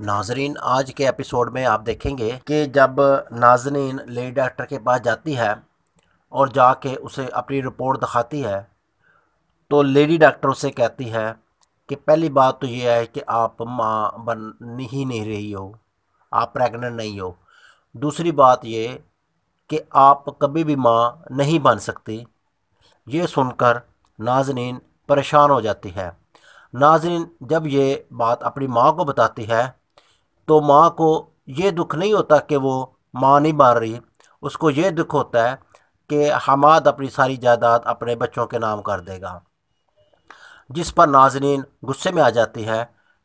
नाजरीन आज के एपिसोड में आप देखेंगे कि जब नाजरीन लेडी डॉक्टर के पास जाती है और जाके उसे अपनी रिपोर्ट दिखाती है तो लेडी डॉक्टर उसे कहती है कि पहली बात तो ये है कि आप माँ बन ही नहीं रही हो आप प्रेग्नेंट नहीं हो दूसरी बात ये कि आप कभी भी माँ नहीं बन सकती ये सुनकर नाजरीन परेशान हो जाती है नाजरीन जब ये बात अपनी माँ को बताती है तो माँ को ये दुख नहीं होता कि वो माँ नहीं मार रही उसको ये दुख होता है कि हमाद अपनी सारी जायदाद अपने बच्चों के नाम कर देगा जिस पर नाजरीन गुस्से में आ जाती है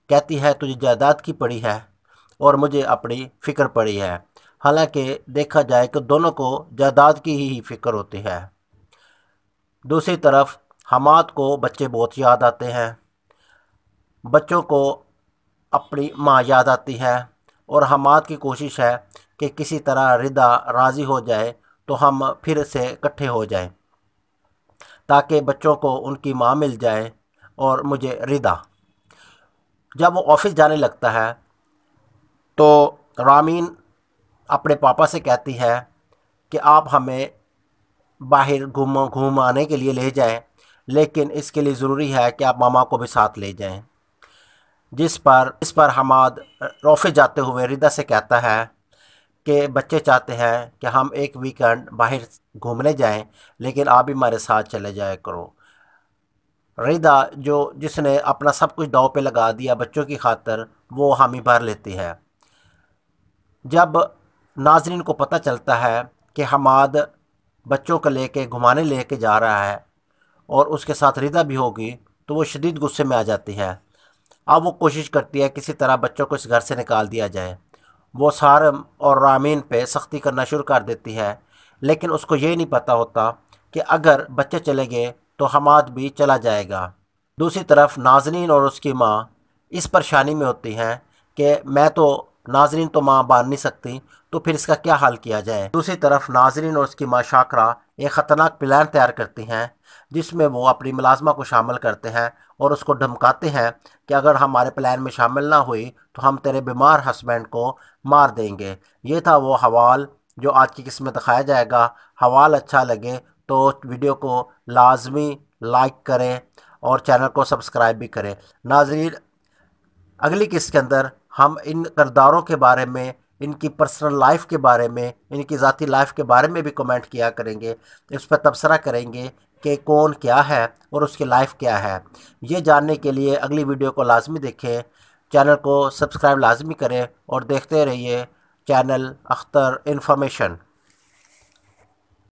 कहती है तुझे जायदाद की पड़ी है और मुझे अपनी फ़िक्र पड़ी है हालांकि देखा जाए तो दोनों को जायदाद की ही फ़िक्र होती है दूसरी तरफ हमाद को बच्चे बहुत याद आते हैं बच्चों को अपनी माँ याद आती है और हमाद की कोशिश है कि किसी तरह रिदा राज़ी हो जाए तो हम फिर से इकट्ठे हो जाए ताकि बच्चों को उनकी माँ मिल जाए और मुझे रिदा जब वो ऑफिस जाने लगता है तो रामीन अपने पापा से कहती है कि आप हमें बाहर घूम घूमाने के लिए ले जाएं लेकिन इसके लिए ज़रूरी है कि आप मामा को भी साथ ले जाएं जिस पर इस पर हमाद रोफे जाते हुए रिदा से कहता है कि बच्चे चाहते हैं कि हम एक वीकेंड बाहर घूमने जाएं लेकिन आप ही हमारे साथ चले जाया करो रिदा जो जिसने अपना सब कुछ दाव पे लगा दिया बच्चों की खातर वो हामी भर लेती है जब नाजरीन को पता चलता है कि हमाद बच्चों को लेके घुमाने लेके जा रहा है और उसके साथ रिदा भी होगी तो वो शदीद गुस्से में आ जाती है अब वो कोशिश करती है किसी तरह बच्चों को इस घर से निकाल दिया जाए वो सारम और रामीन पे सख्ती करना शुरू कर देती है लेकिन उसको ये नहीं पता होता कि अगर बच्चे चले गए तो हमाद भी चला जाएगा दूसरी तरफ नाजनीन और उसकी माँ इस परेशानी में होती हैं कि मैं तो नाजरीन तो माँ बांध नहीं सकती तो फिर इसका क्या हाल किया जाए दूसरी तरफ नाजरीन और उसकी माँ शाकरा एक ख़तरनाक प्लान तैयार करती हैं जिसमें वो अपनी मुलाजमा को शामिल करते हैं और उसको धमकाते हैं कि अगर हमारे प्लान में शामिल ना हुई तो हम तेरे बीमार हस्बैंड को मार देंगे ये था वो हवाल जो आज की किस्मत में दिखाया जाएगा हवाल अच्छा लगे तो वीडियो को लाजमी लाइक करें और चैनल को सब्सक्राइब भी करें नाजरीन अगली किस्त के अंदर हम इन करदारों के बारे में इनकी पर्सनल लाइफ के बारे में इनकी ज़ाती लाइफ के बारे में भी कमेंट किया करेंगे इस पर तबसरा करेंगे कि कौन क्या है और उसकी लाइफ क्या है ये जानने के लिए अगली वीडियो को लाजमी देखें चैनल को सब्सक्राइब लाजमी करें और देखते रहिए चैनल अख्तर इन्फॉर्मेशन